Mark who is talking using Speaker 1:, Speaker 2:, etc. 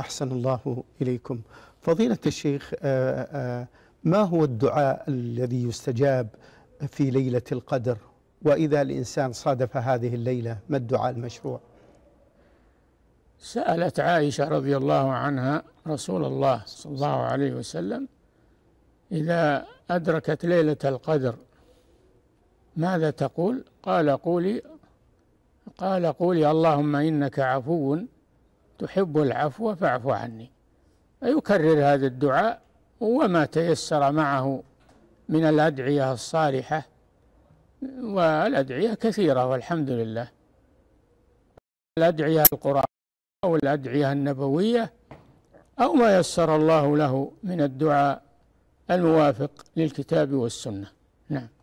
Speaker 1: أحسن الله إليكم
Speaker 2: فضيلة الشيخ آه، آه، ما هو الدعاء الذي يستجاب في ليلة القدر وإذا الإنسان صادف هذه الليلة ما الدعاء المشروع
Speaker 3: سألت عائشة رضي الله عنها رسول الله صلى الله عليه وسلم إذا أدركت ليلة القدر ماذا تقول قال قولي قال قولي اللهم إنك عفو تحب العفو فاعف عني يكرر هذا الدعاء وما تيسر معه من الأدعية الصالحة والأدعية كثيرة والحمد لله الأدعية القرآن أو الأدعية النبوية أو ما يسر الله له من الدعاء الموافق للكتاب والسنة نعم